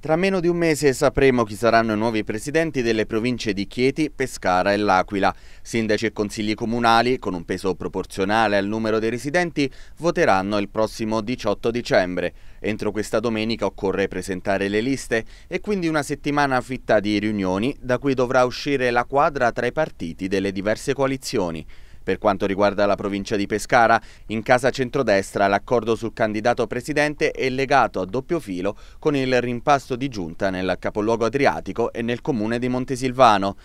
Tra meno di un mese sapremo chi saranno i nuovi presidenti delle province di Chieti, Pescara e L'Aquila. Sindaci e consigli comunali, con un peso proporzionale al numero dei residenti, voteranno il prossimo 18 dicembre. Entro questa domenica occorre presentare le liste e quindi una settimana fitta di riunioni da cui dovrà uscire la quadra tra i partiti delle diverse coalizioni. Per quanto riguarda la provincia di Pescara, in casa centrodestra l'accordo sul candidato presidente è legato a doppio filo con il rimpasto di giunta nel capoluogo adriatico e nel comune di Montesilvano.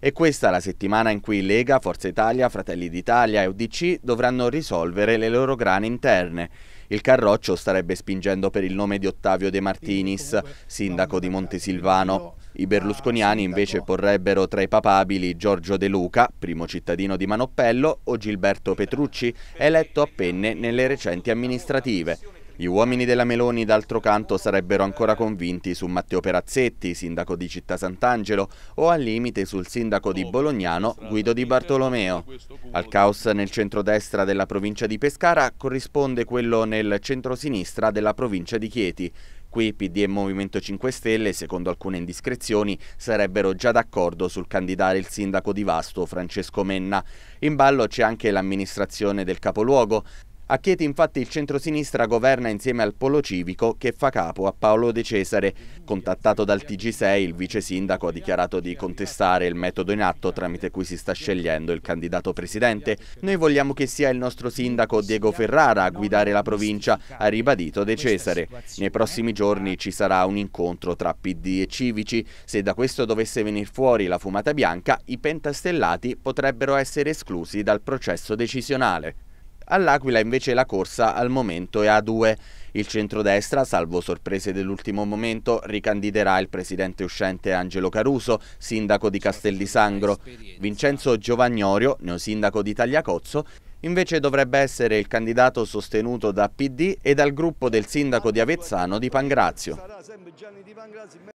E questa la settimana in cui Lega, Forza Italia, Fratelli d'Italia e UDC dovranno risolvere le loro grane interne. Il Carroccio starebbe spingendo per il nome di Ottavio De Martinis, sindaco di Montesilvano. I berlusconiani invece porrebbero tra i papabili Giorgio De Luca, primo cittadino di Manoppello, o Gilberto Petrucci, eletto a penne nelle recenti amministrative. Gli uomini della Meloni, d'altro canto, sarebbero ancora convinti su Matteo Perazzetti, sindaco di Città Sant'Angelo, o al limite sul sindaco di Bolognano Guido Di Bartolomeo. Al caos nel centrodestra della provincia di Pescara corrisponde quello nel centrosinistra della provincia di Chieti. Qui PD e Movimento 5 Stelle, secondo alcune indiscrezioni, sarebbero già d'accordo sul candidare il sindaco di Vasto Francesco Menna. In ballo c'è anche l'amministrazione del capoluogo. A Chieti infatti il centro-sinistra governa insieme al Polo Civico che fa capo a Paolo De Cesare. Contattato dal TG6 il vice sindaco ha dichiarato di contestare il metodo in atto tramite cui si sta scegliendo il candidato presidente. Noi vogliamo che sia il nostro sindaco Diego Ferrara a guidare la provincia, ha ribadito De Cesare. Nei prossimi giorni ci sarà un incontro tra PD e civici. Se da questo dovesse venire fuori la fumata bianca, i pentastellati potrebbero essere esclusi dal processo decisionale. All'Aquila invece la corsa al momento è a due. Il centrodestra, salvo sorprese dell'ultimo momento, ricandiderà il presidente uscente Angelo Caruso, sindaco di Castel di Sangro. Vincenzo Giovagnorio, neosindaco di Tagliacozzo, invece dovrebbe essere il candidato sostenuto da PD e dal gruppo del sindaco di Avezzano di Pangrazio.